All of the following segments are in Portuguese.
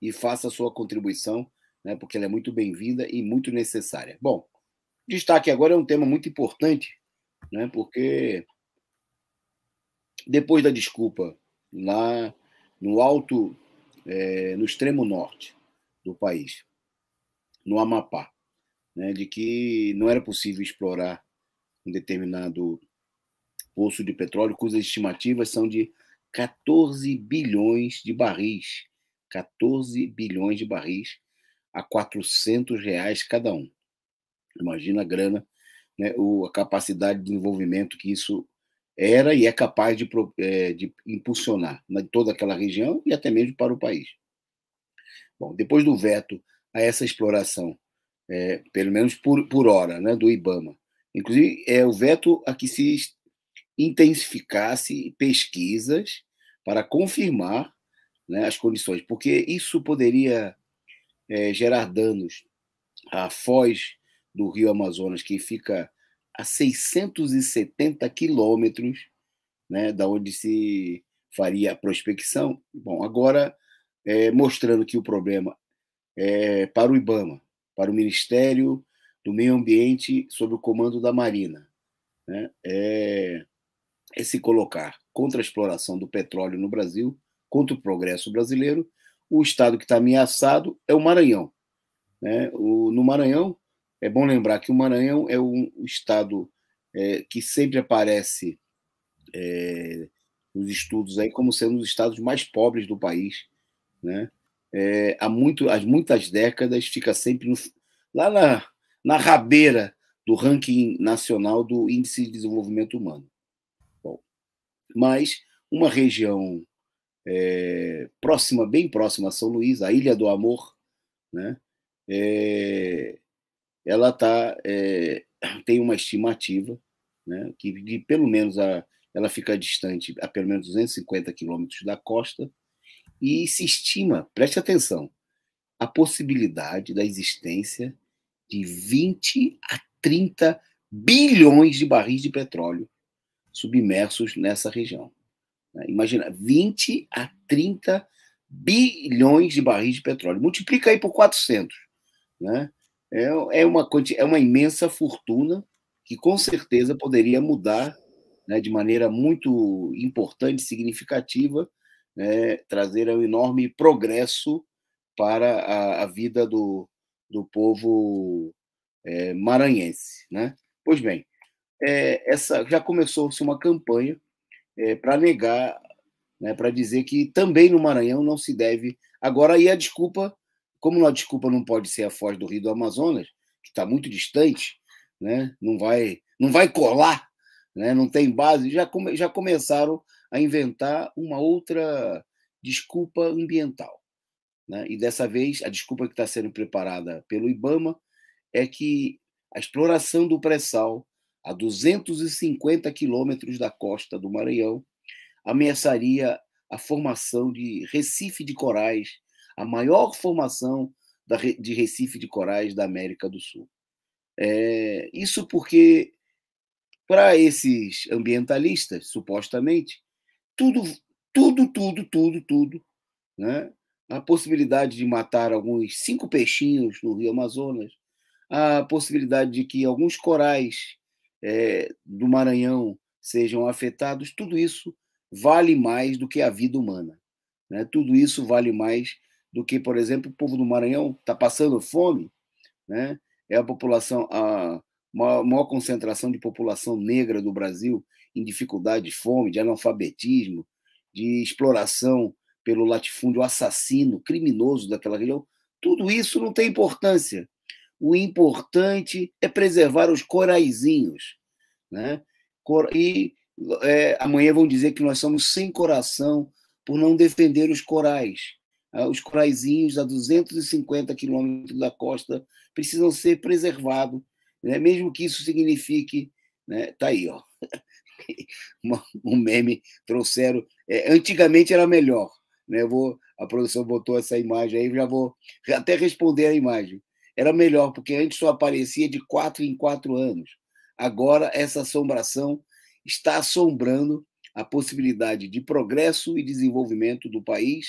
e faça a sua contribuição, né, porque ela é muito bem-vinda e muito necessária. Bom, destaque agora é um tema muito importante, né, porque depois da desculpa lá no alto, é, no extremo norte do país, no Amapá, né, de que não era possível explorar um determinado poço de petróleo, cujas estimativas são de 14 bilhões de barris 14 bilhões de barris a 400 reais cada um. Imagina a grana, né, o, a capacidade de desenvolvimento que isso era e é capaz de, é, de impulsionar na né, toda aquela região e até mesmo para o país. Bom, depois do veto a essa exploração, é, pelo menos por, por hora, né, do IBAMA, inclusive é o veto a que se intensificasse pesquisas para confirmar né, as condições, porque isso poderia é, gerar danos à foz do rio Amazonas, que fica a 670 quilômetros né, da onde se faria a prospecção. Bom, agora, é, mostrando que o problema é para o IBAMA, para o Ministério do Meio Ambiente, sob o comando da Marina, né, é, é se colocar contra a exploração do petróleo no Brasil contra o progresso brasileiro, o estado que está ameaçado é o Maranhão. Né? O, no Maranhão, é bom lembrar que o Maranhão é um estado é, que sempre aparece é, nos estudos aí como sendo um dos estados mais pobres do país. Né? É, há, muito, há muitas décadas fica sempre no, lá na, na rabeira do ranking nacional do Índice de Desenvolvimento Humano. Bom, mas uma região é, próxima, bem próxima a São Luís, a Ilha do Amor, né? É, ela tá, é, tem uma estimativa né, que de pelo menos a, ela fica distante a pelo menos 250 quilômetros da costa e se estima, preste atenção, a possibilidade da existência de 20 a 30 bilhões de barris de petróleo submersos nessa região. Né? Imagina, 20 a 30 bilhões de barris de petróleo. Multiplica aí por 400. Né? É, é, uma, é uma imensa fortuna que com certeza poderia mudar né, de maneira muito importante, significativa, né, trazer um enorme progresso para a, a vida do, do povo é, maranhense. Né? Pois bem, é, essa já começou-se uma campanha é, para negar, né, para dizer que também no Maranhão não se deve. Agora, aí a desculpa, como a desculpa não pode ser a Foz do Rio do Amazonas, que está muito distante, né, não, vai, não vai colar, né, não tem base, já, come, já começaram a inventar uma outra desculpa ambiental. Né? E dessa vez, a desculpa que está sendo preparada pelo Ibama é que a exploração do pré-sal a 250 quilômetros da costa do Maranhão, ameaçaria a formação de Recife de Corais, a maior formação de Recife de Corais da América do Sul. É, isso porque, para esses ambientalistas, supostamente, tudo, tudo, tudo, tudo, tudo, né? a possibilidade de matar alguns cinco peixinhos no Rio Amazonas, a possibilidade de que alguns corais é, do Maranhão sejam afetados, tudo isso vale mais do que a vida humana. Né? Tudo isso vale mais do que, por exemplo, o povo do Maranhão está passando fome, né? é a população, a maior, maior concentração de população negra do Brasil em dificuldade de fome, de analfabetismo, de exploração pelo latifúndio assassino, criminoso daquela região, tudo isso não tem importância o importante é preservar os coraizinhos. Né? E é, amanhã vão dizer que nós somos sem coração por não defender os corais. Ah, os coraizinhos a 250 quilômetros da costa precisam ser preservados, né? mesmo que isso signifique. Né? Tá aí, ó. um meme trouxeram. É, antigamente era melhor. Né? Eu vou, a produção botou essa imagem aí, já vou até responder a imagem era melhor, porque antes só aparecia de quatro em quatro anos. Agora, essa assombração está assombrando a possibilidade de progresso e desenvolvimento do país,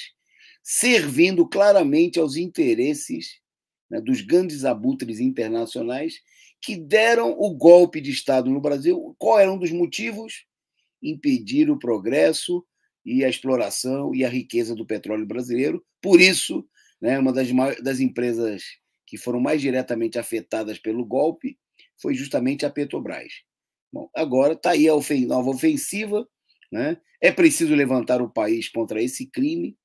servindo claramente aos interesses né, dos grandes abutres internacionais que deram o golpe de Estado no Brasil. Qual era um dos motivos? Impedir o progresso e a exploração e a riqueza do petróleo brasileiro. Por isso, né, uma das, das empresas que foram mais diretamente afetadas pelo golpe foi justamente a Petrobras. Bom, agora está aí a ofen nova ofensiva. Né? É preciso levantar o país contra esse crime.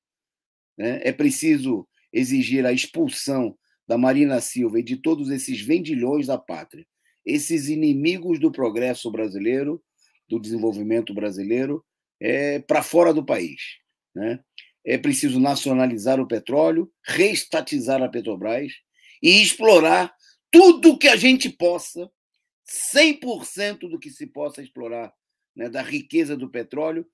Né? É preciso exigir a expulsão da Marina Silva e de todos esses vendilhões da pátria, esses inimigos do progresso brasileiro, do desenvolvimento brasileiro, é, para fora do país. Né? É preciso nacionalizar o petróleo, reestatizar a Petrobras, e explorar tudo que a gente possa, 100% do que se possa explorar né, da riqueza do petróleo,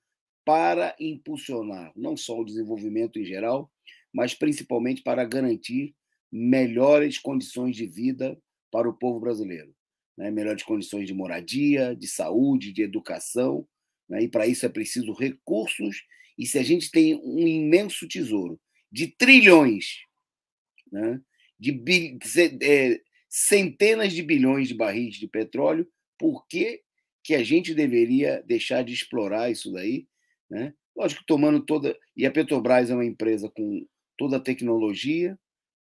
para impulsionar não só o desenvolvimento em geral, mas principalmente para garantir melhores condições de vida para o povo brasileiro. Né? Melhores condições de moradia, de saúde, de educação. Né? E para isso é preciso recursos. E se a gente tem um imenso tesouro de trilhões, né? de é, centenas de bilhões de barris de petróleo, por que, que a gente deveria deixar de explorar isso daí? Né? Lógico, tomando toda. E a Petrobras é uma empresa com toda a tecnologia,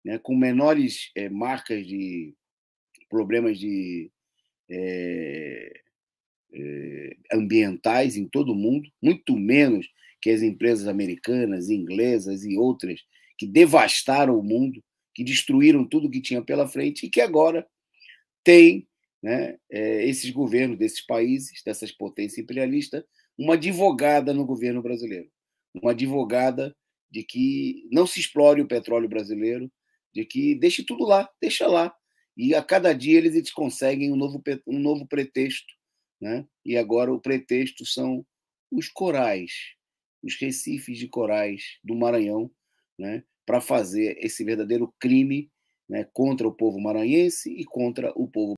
né, com menores é, marcas de problemas de é, é, ambientais em todo o mundo, muito menos que as empresas americanas, inglesas e outras que devastaram o mundo que destruíram tudo que tinha pela frente e que agora tem né, é, esses governos desses países, dessas potências imperialistas, uma advogada no governo brasileiro, uma advogada de que não se explore o petróleo brasileiro, de que deixe tudo lá, deixa lá. E a cada dia eles, eles conseguem um novo, um novo pretexto. Né? E agora o pretexto são os corais, os recifes de corais do Maranhão, né? para fazer esse verdadeiro crime né, contra o povo maranhense e contra o povo